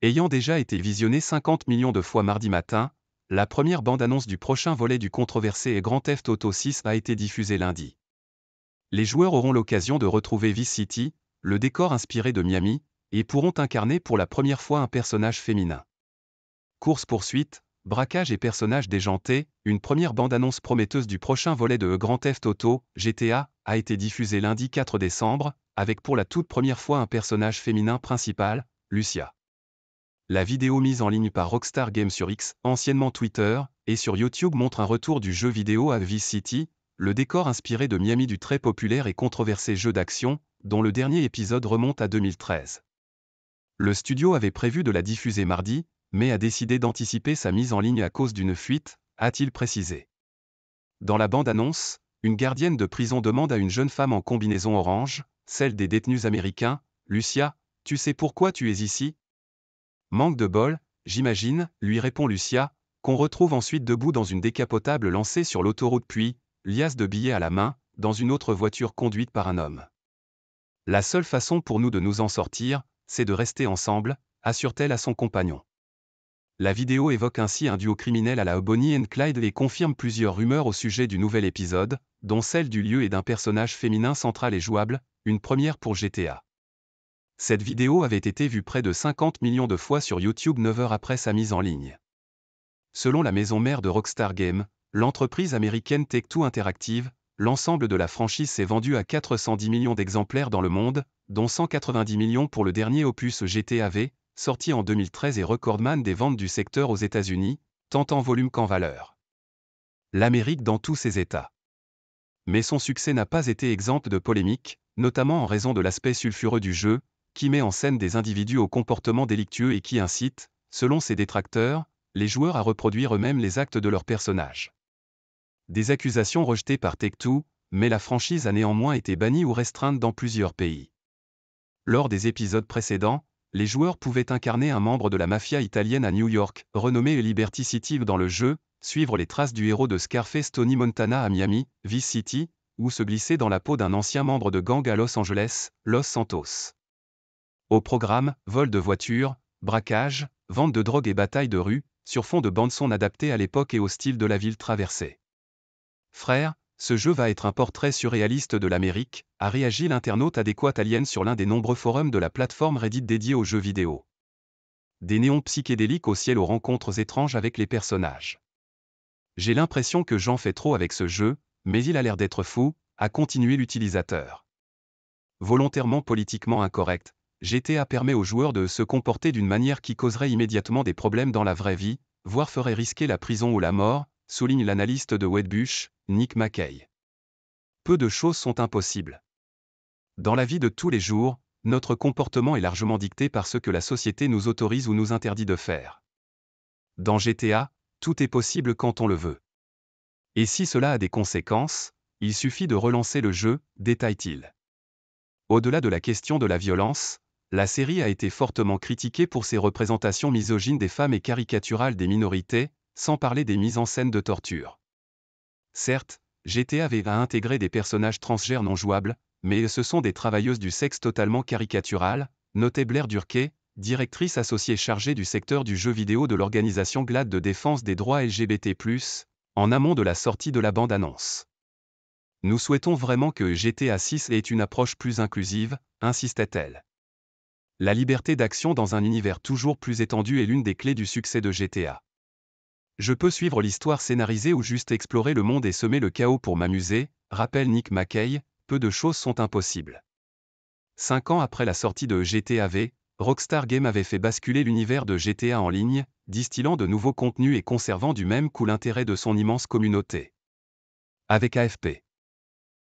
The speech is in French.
Ayant déjà été visionné 50 millions de fois mardi matin, la première bande-annonce du prochain volet du controversé et Grand Theft Auto 6 a été diffusée lundi. Les joueurs auront l'occasion de retrouver Vice City, le décor inspiré de Miami, et pourront incarner pour la première fois un personnage féminin. Course-poursuite, braquage et personnages déjantés, une première bande-annonce prometteuse du prochain volet de Grand Theft Auto, GTA, a été diffusée lundi 4 décembre, avec pour la toute première fois un personnage féminin principal, Lucia la vidéo mise en ligne par Rockstar Games sur X, anciennement Twitter, et sur YouTube montre un retour du jeu vidéo à V-City, le décor inspiré de Miami du très populaire et controversé jeu d'action, dont le dernier épisode remonte à 2013. Le studio avait prévu de la diffuser mardi, mais a décidé d'anticiper sa mise en ligne à cause d'une fuite, a-t-il précisé. Dans la bande-annonce, une gardienne de prison demande à une jeune femme en combinaison orange, celle des détenus américains, Lucia, tu sais pourquoi tu es ici Manque de bol, j'imagine, lui répond Lucia, qu'on retrouve ensuite debout dans une décapotable lancée sur l'autoroute puis, liasse de billets à la main, dans une autre voiture conduite par un homme. La seule façon pour nous de nous en sortir, c'est de rester ensemble, assure-t-elle à son compagnon. La vidéo évoque ainsi un duo criminel à la Bonnie and Clyde et confirme plusieurs rumeurs au sujet du nouvel épisode, dont celle du lieu et d'un personnage féminin central et jouable, une première pour GTA cette vidéo avait été vue près de 50 millions de fois sur YouTube 9 heures après sa mise en ligne. Selon la maison mère de Rockstar Games, l'entreprise américaine Take-Two Interactive, l'ensemble de la franchise s'est vendu à 410 millions d'exemplaires dans le monde, dont 190 millions pour le dernier opus GTA V, sorti en 2013 et recordman des ventes du secteur aux États-Unis, tant en volume qu'en valeur. L'Amérique dans tous ses États. Mais son succès n'a pas été exempt de polémiques, notamment en raison de l'aspect sulfureux du jeu, qui met en scène des individus au comportement délictueux et qui incite, selon ses détracteurs, les joueurs à reproduire eux-mêmes les actes de leurs personnages. Des accusations rejetées par take 2 mais la franchise a néanmoins été bannie ou restreinte dans plusieurs pays. Lors des épisodes précédents, les joueurs pouvaient incarner un membre de la mafia italienne à New York, renommé Liberty City dans le jeu, suivre les traces du héros de Scarface Tony Montana à Miami, Vice City, ou se glisser dans la peau d'un ancien membre de gang à Los Angeles, Los Santos. Au programme, vol de voitures, braquage, vente de drogue et bataille de rue, sur fond de bande-son adaptée à l'époque et au style de la ville traversée. Frère, ce jeu va être un portrait surréaliste de l'Amérique, a réagi l'internaute adéquat alien sur l'un des nombreux forums de la plateforme Reddit dédiée aux jeux vidéo. Des néons psychédéliques au ciel aux rencontres étranges avec les personnages. J'ai l'impression que j'en fais trop avec ce jeu, mais il a l'air d'être fou, a continué l'utilisateur. Volontairement politiquement incorrect, GTA permet aux joueurs de se comporter d'une manière qui causerait immédiatement des problèmes dans la vraie vie, voire ferait risquer la prison ou la mort, souligne l'analyste de Wedbush, Nick McKay. Peu de choses sont impossibles. Dans la vie de tous les jours, notre comportement est largement dicté par ce que la société nous autorise ou nous interdit de faire. Dans GTA, tout est possible quand on le veut. Et si cela a des conséquences, il suffit de relancer le jeu, détaille-t-il. Au-delà de la question de la violence, la série a été fortement critiquée pour ses représentations misogynes des femmes et caricaturales des minorités, sans parler des mises en scène de torture. Certes, GTA V a intégré des personnages transgères non jouables, mais ce sont des travailleuses du sexe totalement caricaturales, notait Blair Durquet, directrice associée chargée du secteur du jeu vidéo de l'organisation GLAD de défense des droits LGBT+, en amont de la sortie de la bande-annonce. Nous souhaitons vraiment que GTA 6 ait une approche plus inclusive, insistait-elle. La liberté d'action dans un univers toujours plus étendu est l'une des clés du succès de GTA. Je peux suivre l'histoire scénarisée ou juste explorer le monde et semer le chaos pour m'amuser, rappelle Nick McKay, peu de choses sont impossibles. Cinq ans après la sortie de GTA V, Rockstar Game avait fait basculer l'univers de GTA en ligne, distillant de nouveaux contenus et conservant du même coup l'intérêt de son immense communauté. Avec AFP.